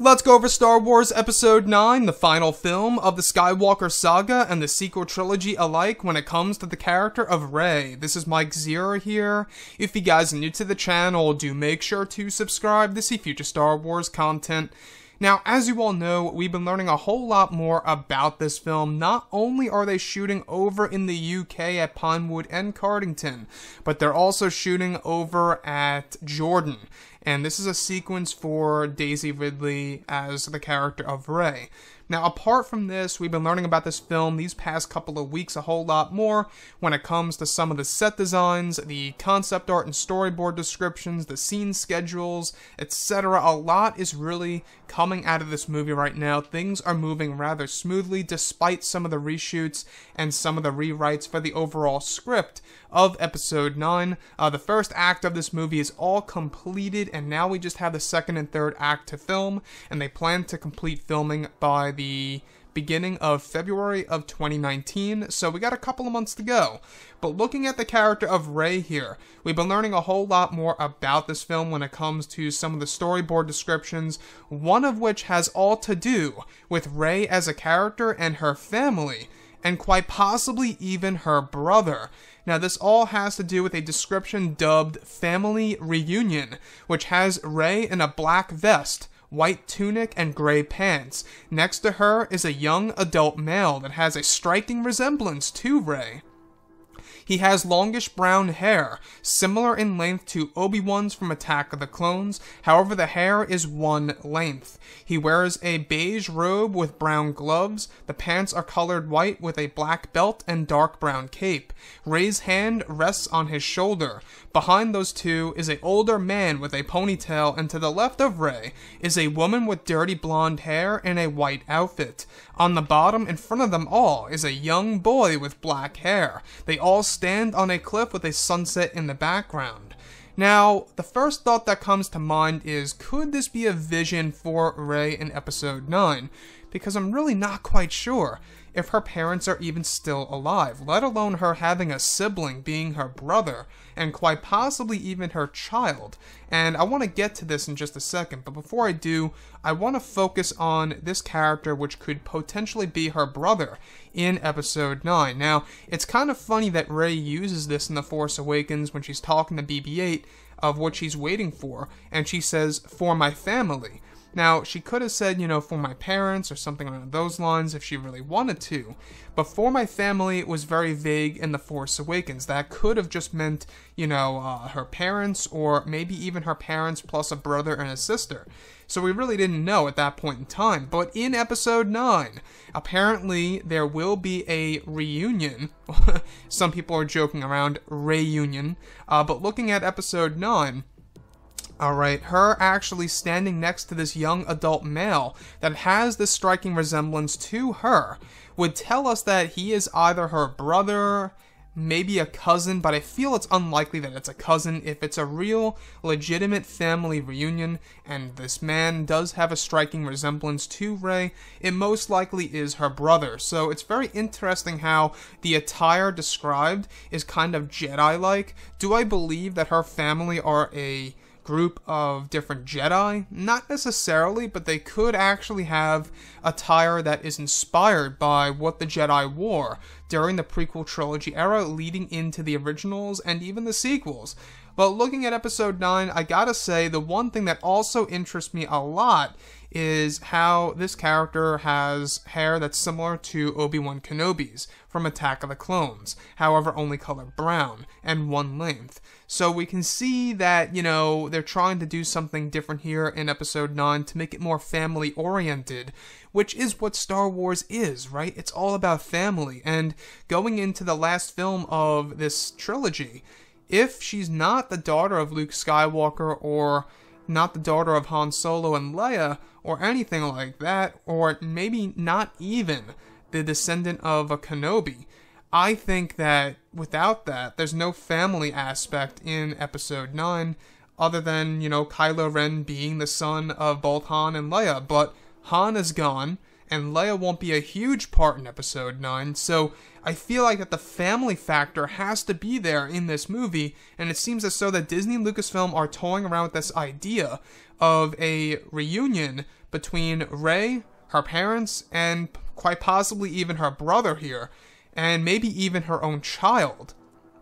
Let's go over Star Wars Episode 9, the final film of the Skywalker saga and the sequel trilogy alike when it comes to the character of Rey. This is Mike Zira here. If you guys are new to the channel, do make sure to subscribe to see future Star Wars content. Now, as you all know, we've been learning a whole lot more about this film. Not only are they shooting over in the UK at Pinewood and Cardington, but they're also shooting over at Jordan. And this is a sequence for Daisy Ridley as the character of Ray. Now, apart from this, we've been learning about this film these past couple of weeks a whole lot more when it comes to some of the set designs, the concept art and storyboard descriptions, the scene schedules, etc. A lot is really coming out of this movie right now. Things are moving rather smoothly despite some of the reshoots and some of the rewrites for the overall script of episode 9. Uh, the first act of this movie is all completed, and now we just have the second and third act to film, and they plan to complete filming by the beginning of February of 2019, so we got a couple of months to go. But looking at the character of Ray here, we've been learning a whole lot more about this film when it comes to some of the storyboard descriptions, one of which has all to do with Ray as a character and her family and quite possibly even her brother. Now, this all has to do with a description dubbed Family Reunion, which has Ray in a black vest white tunic, and gray pants. Next to her is a young adult male that has a striking resemblance to Ray. He has longish brown hair, similar in length to Obi-Wan's from Attack of the Clones, however the hair is one length. He wears a beige robe with brown gloves, the pants are colored white with a black belt and dark brown cape. Ray's hand rests on his shoulder. Behind those two is an older man with a ponytail and to the left of Ray is a woman with dirty blonde hair and a white outfit. On the bottom in front of them all is a young boy with black hair. They all stand on a cliff with a sunset in the background. Now, the first thought that comes to mind is could this be a vision for Rey in episode 9? because I'm really not quite sure if her parents are even still alive, let alone her having a sibling being her brother, and quite possibly even her child. And I want to get to this in just a second, but before I do, I want to focus on this character which could potentially be her brother in episode 9. Now, it's kind of funny that Rey uses this in The Force Awakens when she's talking to BB 8 of what she's waiting for, and she says, For my family. Now, she could have said, you know, for my parents or something along those lines if she really wanted to, but for my family, it was very vague in The Force Awakens. That could have just meant, you know, uh, her parents or maybe even her parents plus a brother and a sister. So we really didn't know at that point in time. But in episode 9, apparently there will be a reunion. Some people are joking around, reunion. Uh, but looking at episode 9, Alright, her actually standing next to this young adult male that has this striking resemblance to her would tell us that he is either her brother, maybe a cousin, but I feel it's unlikely that it's a cousin if it's a real, legitimate family reunion, and this man does have a striking resemblance to Rey, it most likely is her brother. So it's very interesting how the attire described is kind of Jedi-like. Do I believe that her family are a group of different Jedi? Not necessarily, but they could actually have attire that is inspired by what the Jedi wore during the prequel trilogy era, leading into the originals and even the sequels. But looking at episode 9, I gotta say, the one thing that also interests me a lot is how this character has hair that's similar to Obi-Wan Kenobi's from Attack of the Clones, however only color brown and one length. So we can see that, you know, they're trying to do something different here in episode 9 to make it more family oriented, which is what Star Wars is, right? It's all about family and going into the last film of this trilogy, if she's not the daughter of Luke Skywalker or not the daughter of Han Solo and Leia, or anything like that, or maybe not even the descendant of a Kenobi. I think that without that, there's no family aspect in Episode 9, other than, you know, Kylo Ren being the son of both Han and Leia, but Han is gone, and Leia won't be a huge part in episode 9, so I feel like that the family factor has to be there in this movie, and it seems as though that Disney and Lucasfilm are toying around with this idea of a reunion between Rey, her parents, and quite possibly even her brother here, and maybe even her own child.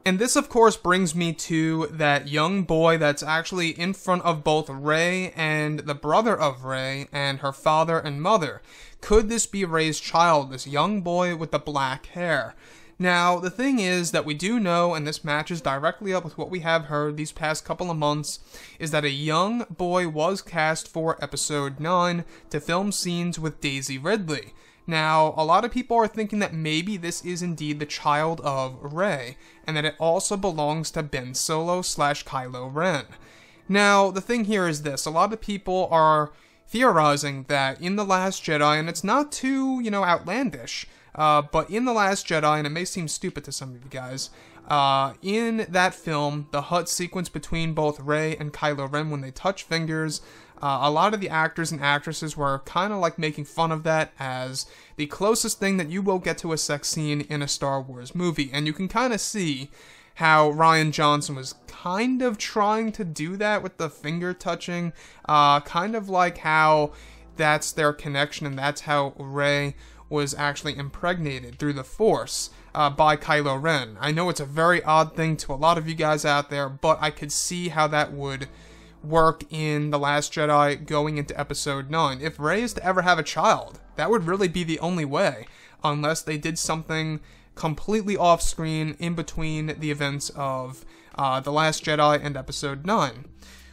And this, of course, brings me to that young boy that's actually in front of both Ray and the brother of Ray and her father and mother. Could this be Ray's child, this young boy with the black hair? Now, the thing is that we do know, and this matches directly up with what we have heard these past couple of months, is that a young boy was cast for episode 9 to film scenes with Daisy Ridley. Now, a lot of people are thinking that maybe this is indeed the child of Rey, and that it also belongs to Ben Solo slash Kylo Ren. Now, the thing here is this, a lot of people are theorizing that in The Last Jedi, and it's not too, you know, outlandish, uh, but in The Last Jedi, and it may seem stupid to some of you guys, uh, in that film, the hut sequence between both Rey and Kylo Ren when they touch fingers, uh, a lot of the actors and actresses were kind of like making fun of that as the closest thing that you will get to a sex scene in a Star Wars movie. And you can kind of see how Ryan Johnson was kind of trying to do that with the finger touching, uh, kind of like how that's their connection and that's how Rey was actually impregnated through the Force uh, by Kylo Ren. I know it's a very odd thing to a lot of you guys out there, but I could see how that would Work in The Last Jedi going into episode 9. If Rey is to ever have a child, that would really be the only way, unless they did something completely off screen in between the events of uh, The Last Jedi and episode 9.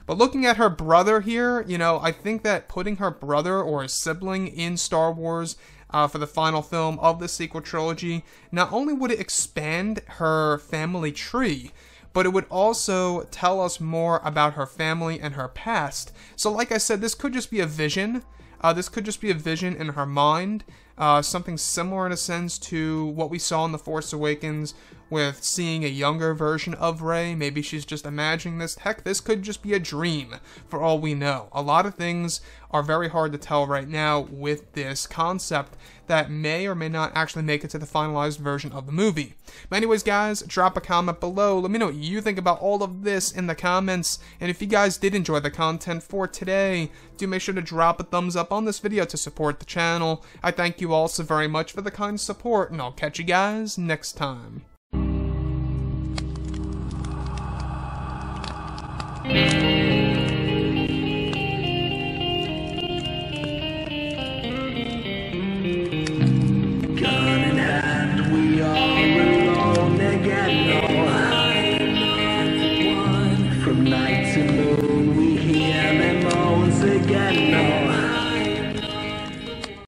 But looking at her brother here, you know, I think that putting her brother or a sibling in Star Wars uh, for the final film of the sequel trilogy, not only would it expand her family tree, but it would also tell us more about her family and her past. So, like I said, this could just be a vision. Uh, this could just be a vision in her mind uh, something similar in a sense to what we saw in The Force Awakens with seeing a younger version of Rey. Maybe she's just imagining this. Heck, this could just be a dream for all we know. A lot of things are very hard to tell right now with this concept that may or may not actually make it to the finalized version of the movie. But anyways, guys, drop a comment below. Let me know what you think about all of this in the comments. And if you guys did enjoy the content for today, do make sure to drop a thumbs up on this video to support the channel. I thank you you all so very much for the kind support, and I'll catch you guys next time.